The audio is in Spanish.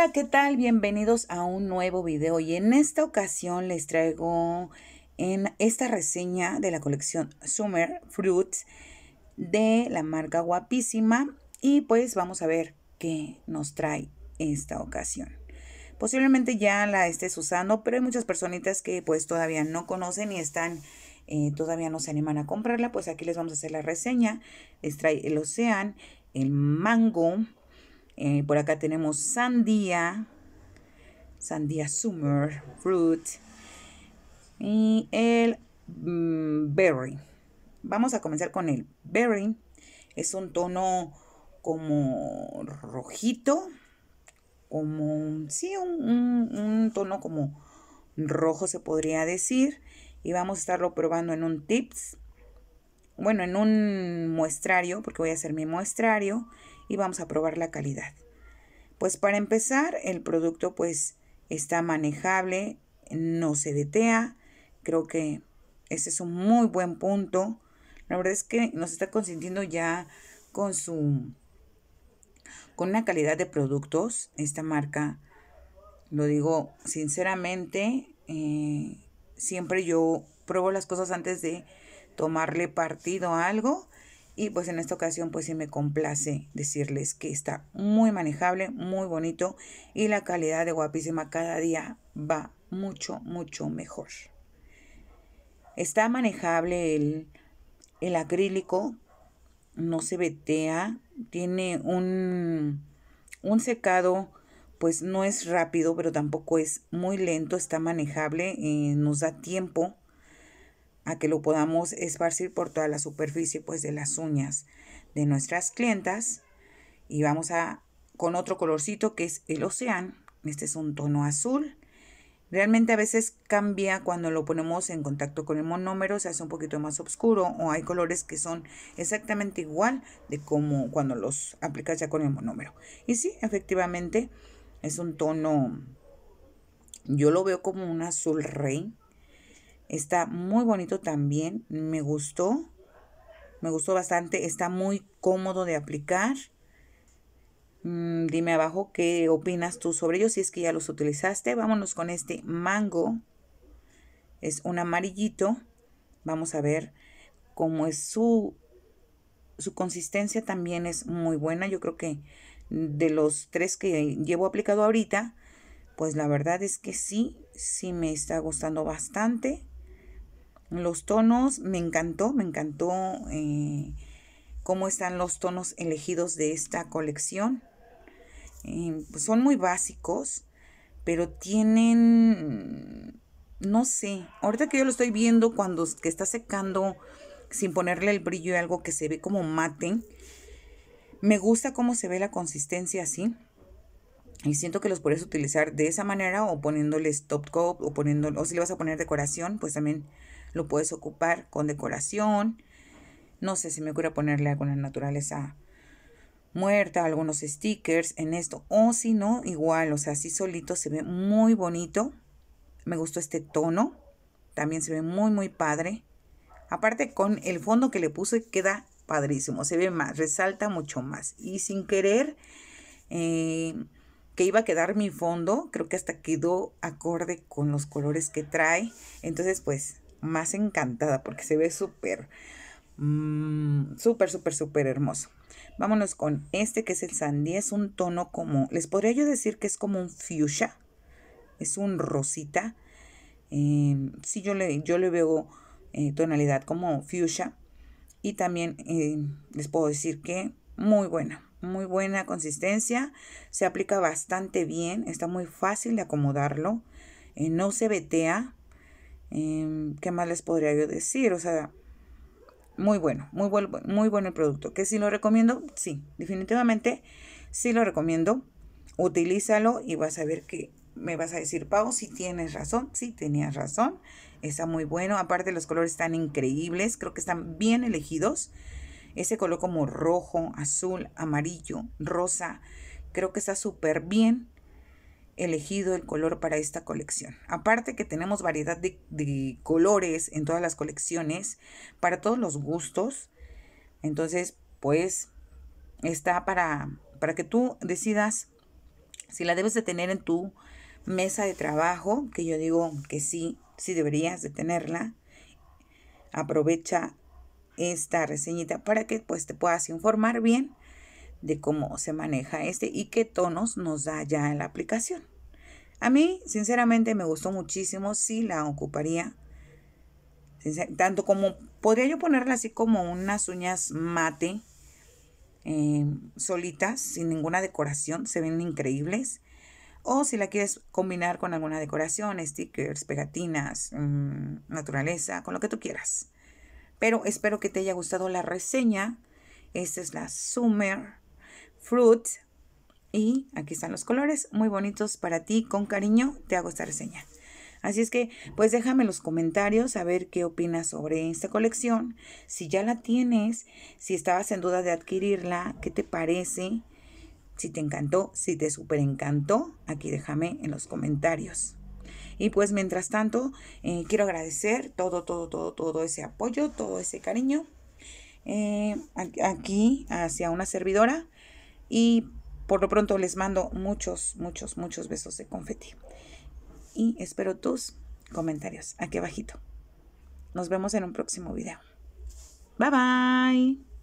Hola, ¿qué tal? Bienvenidos a un nuevo video y en esta ocasión les traigo en esta reseña de la colección Summer Fruits de la marca Guapísima y pues vamos a ver qué nos trae esta ocasión. Posiblemente ya la estés usando, pero hay muchas personitas que pues todavía no conocen y están eh, todavía no se animan a comprarla, pues aquí les vamos a hacer la reseña. Les trae el Ocean, el Mango, eh, por acá tenemos sandía, sandía summer fruit y el mm, berry. Vamos a comenzar con el berry. Es un tono como rojito, como, sí, un, un tono como rojo se podría decir. Y vamos a estarlo probando en un tips bueno, en un muestrario, porque voy a hacer mi muestrario y vamos a probar la calidad. Pues para empezar, el producto pues está manejable, no se detea Creo que ese es un muy buen punto. La verdad es que nos está consintiendo ya con su con una calidad de productos esta marca. Lo digo sinceramente, eh, siempre yo pruebo las cosas antes de tomarle partido a algo y pues en esta ocasión pues sí me complace decirles que está muy manejable, muy bonito y la calidad de guapísima cada día va mucho, mucho mejor. Está manejable el, el acrílico, no se vetea, tiene un, un secado pues no es rápido, pero tampoco es muy lento, está manejable, eh, nos da tiempo a que lo podamos esparcir por toda la superficie pues de las uñas de nuestras clientas y vamos a con otro colorcito que es el océano este es un tono azul realmente a veces cambia cuando lo ponemos en contacto con el monómero se hace un poquito más oscuro o hay colores que son exactamente igual de como cuando los aplicas ya con el monómero y sí efectivamente es un tono yo lo veo como un azul rey Está muy bonito también, me gustó, me gustó bastante, está muy cómodo de aplicar. Mm, dime abajo qué opinas tú sobre ellos, si es que ya los utilizaste. Vámonos con este mango, es un amarillito. Vamos a ver cómo es su, su consistencia, también es muy buena. Yo creo que de los tres que llevo aplicado ahorita, pues la verdad es que sí, sí me está gustando bastante. Los tonos, me encantó, me encantó eh, cómo están los tonos elegidos de esta colección. Eh, pues son muy básicos, pero tienen, no sé, ahorita que yo lo estoy viendo cuando está secando sin ponerle el brillo y algo que se ve como mate. Me gusta cómo se ve la consistencia así. Y siento que los puedes utilizar de esa manera o poniéndoles top coat o poniéndolo, o si le vas a poner decoración, pues también lo puedes ocupar con decoración. No sé, si me ocurre ponerle alguna naturaleza muerta, algunos stickers en esto. O si no, igual, o sea, así solito se ve muy bonito. Me gustó este tono. También se ve muy, muy padre. Aparte con el fondo que le puse queda padrísimo. Se ve más, resalta mucho más. Y sin querer, eh, que iba a quedar mi fondo, creo que hasta quedó acorde con los colores que trae. Entonces, pues, más encantada porque se ve súper, mm, súper, súper, súper hermoso. Vámonos con este que es el sandía, es un tono como, les podría yo decir que es como un fuchsia, es un rosita. Si em, sí, yo le, yo le veo eh, tonalidad como fuchsia. Y también em, les puedo decir que muy buena, muy buena consistencia. Se aplica bastante bien, está muy fácil de acomodarlo. Eh, no se vetea, Em, ¿Qué más les podría yo decir? O sea, muy bueno, muy, muy bueno el producto. ¿Que si lo recomiendo? Sí, definitivamente sí lo recomiendo. Utilízalo y vas a ver que me vas a decir, Pau, si tienes razón, si tenías razón, está muy bueno, aparte los colores están increíbles, creo que están bien elegidos, ese color como rojo, azul, amarillo, rosa, creo que está súper bien, elegido el color para esta colección. Aparte que tenemos variedad de, colores en todas las colecciones, para todos los gustos. Entonces, pues, está para, para que tú decidas si la debes de tener en tu mesa de trabajo, que yo digo que sí, sí deberías de tenerla. Aprovecha esta reseñita para que pues te puedas informar bien de cómo se maneja este y qué tonos nos da ya en la aplicación. A mí, sinceramente, me gustó muchísimo, Si la ocuparía. Tanto como, podría yo ponerla así como unas uñas mate, eh, solitas, sin ninguna decoración, se ven increíbles. O si la quieres combinar con alguna decoración, stickers, pegatinas, mm, naturaleza, con lo que tú quieras. Pero espero que te haya gustado la reseña. Esta es la Summer Fruit. Y aquí están los colores, muy bonitos para ti, con cariño te hago esta reseña. Así es que, pues déjame en los comentarios a ver qué opinas sobre esta colección, si ya la tienes, si estabas en duda de adquirirla, qué te parece, si te encantó, si te super encantó, aquí déjame en los comentarios. Y pues mientras tanto, eh, quiero agradecer todo, todo, todo, todo ese apoyo, todo ese cariño. Eh, aquí hacia una servidora y por lo pronto les mando muchos, muchos, muchos besos de confeti. Y espero tus comentarios aquí abajito. Nos vemos en un próximo video. Bye bye.